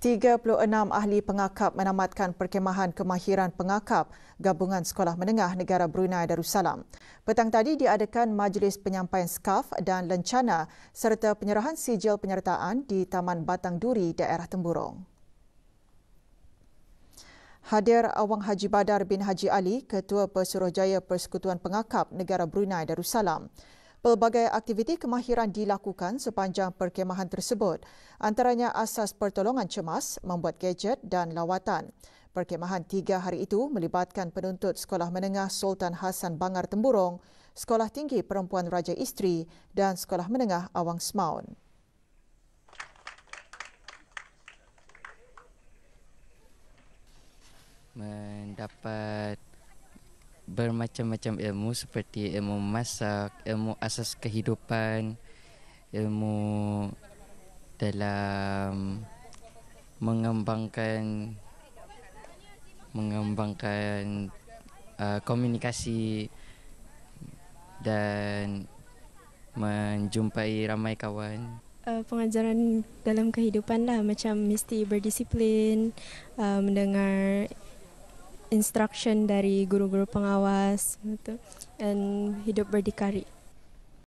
36 ahli pengakap menamatkan perkemahan kemahiran pengakap Gabungan Sekolah Menengah Negara Brunei Darussalam. Petang tadi diadakan majlis penyampaian skaf dan lencana serta penyerahan sijil penyertaan di Taman Batang Duri, daerah Temburong. Hadir Awang Haji Badar bin Haji Ali, Ketua Pesuruhjaya Persekutuan Pengakap Negara Brunei Darussalam. Pelbagai aktiviti kemahiran dilakukan sepanjang perkemahan tersebut, antaranya asas pertolongan cemas, membuat gadget dan lawatan. Perkemahan tiga hari itu melibatkan penuntut Sekolah Menengah Sultan Hasan Bangar Temburong, Sekolah Tinggi Perempuan Raja Isteri dan Sekolah Menengah Awang Smaun. Mendapat bermacam-macam ilmu seperti ilmu masak, ilmu asas kehidupan, ilmu dalam mengembangkan mengembangkan uh, komunikasi dan menjumpai ramai kawan. Uh, pengajaran dalam kehidupan lah macam mesti berdisiplin, uh, mendengar instruction dari guru-guru pengawas gitu. and hidup berdikari